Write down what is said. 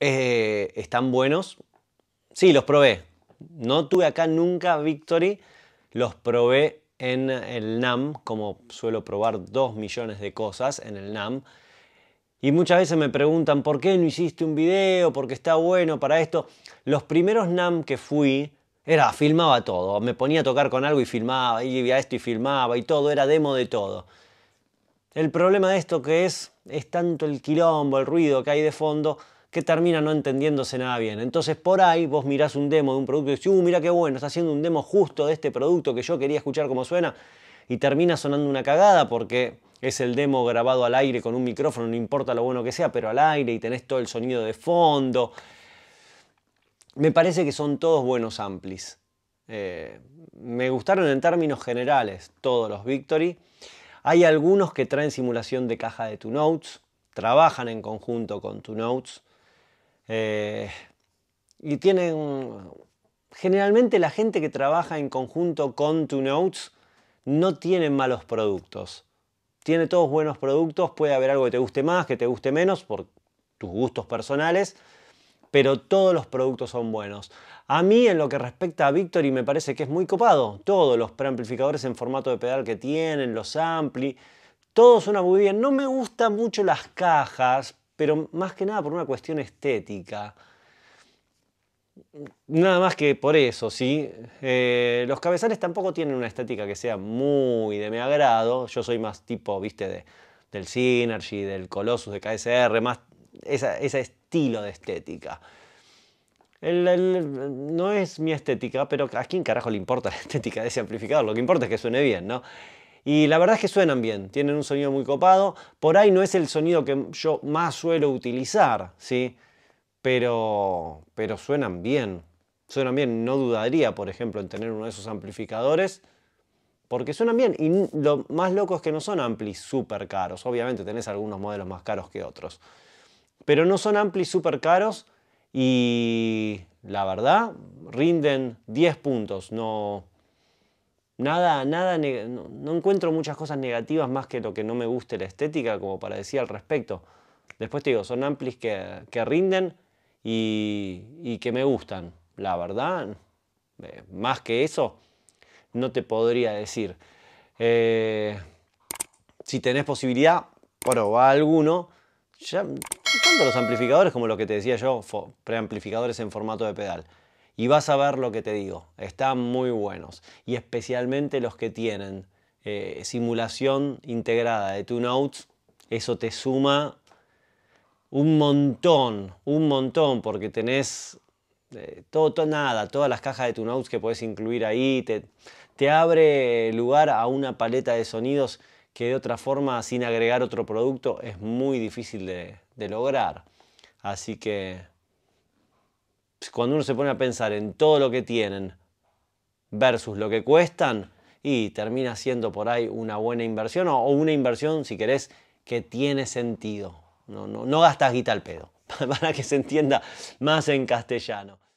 Eh, están buenos. Sí, los probé. No tuve acá nunca Victory. Los probé en el NAM, como suelo probar dos millones de cosas en el NAM. Y muchas veces me preguntan, ¿por qué no hiciste un video? ¿Por qué está bueno para esto? Los primeros NAM que fui, era, filmaba todo. Me ponía a tocar con algo y filmaba, y a esto y filmaba, y todo, era demo de todo. El problema de esto que es, es tanto el quilombo, el ruido que hay de fondo, que termina no entendiéndose nada bien. Entonces por ahí vos mirás un demo de un producto y dices uh, mira qué bueno, está haciendo un demo justo de este producto que yo quería escuchar cómo suena y termina sonando una cagada porque es el demo grabado al aire con un micrófono, no importa lo bueno que sea, pero al aire y tenés todo el sonido de fondo. Me parece que son todos buenos amplis. Eh, me gustaron en términos generales todos los Victory. Hay algunos que traen simulación de caja de Two notes, trabajan en conjunto con Two notes. Eh, y tienen. Generalmente la gente que trabaja en conjunto con Two Notes no tiene malos productos. Tiene todos buenos productos, puede haber algo que te guste más, que te guste menos, por tus gustos personales, pero todos los productos son buenos. A mí, en lo que respecta a Victory, me parece que es muy copado. Todos los preamplificadores en formato de pedal que tienen, los ampli, todo suena muy bien. No me gustan mucho las cajas, pero más que nada por una cuestión estética. Nada más que por eso, ¿sí? Eh, los cabezales tampoco tienen una estética que sea muy de mi agrado. Yo soy más tipo, viste, del Synergy, del Colossus, de KSR, más ese estilo de estética. no es mi estética, pero ¿a quién carajo le importa la estética de ese amplificador? Lo que importa es que suene bien, ¿no? Y la verdad es que suenan bien, tienen un sonido muy copado. Por ahí no es el sonido que yo más suelo utilizar, ¿sí? Pero, pero suenan bien, suenan bien. No dudaría, por ejemplo, en tener uno de esos amplificadores, porque suenan bien. Y lo más loco es que no son amplis súper caros. Obviamente tenés algunos modelos más caros que otros. Pero no son amplis súper caros y la verdad rinden 10 puntos, no Nada, nada, no, encuentro muchas cosas negativas más que lo que no me guste la estética, como para decir al respecto. Después te digo, son amplis que, rinden y, que me gustan. La verdad, eh, más que eso, no te podría decir. Eh, si tenés posibilidad, probá alguno. Ya, tanto los amplificadores como lo que te decía yo, preamplificadores en formato de pedal y vas a ver lo que te digo. Están muy buenos. Y especialmente los que tienen eh, simulación integrada de tu eso te suma un montón, un montón, porque tenés eh, todo, nada, todas las cajas de Two que puedes incluir ahí, te, abre lugar a una paleta de sonidos que de otra forma, sin agregar otro producto, es muy difícil de lograr. Así que pues, cuando uno se pone a pensar en todo lo que tienen versus lo que cuestan, y termina siendo por ahí una buena inversión o una inversión, si querés, que tiene sentido. No, gastas guita al pedo, para que se entienda más en castellano.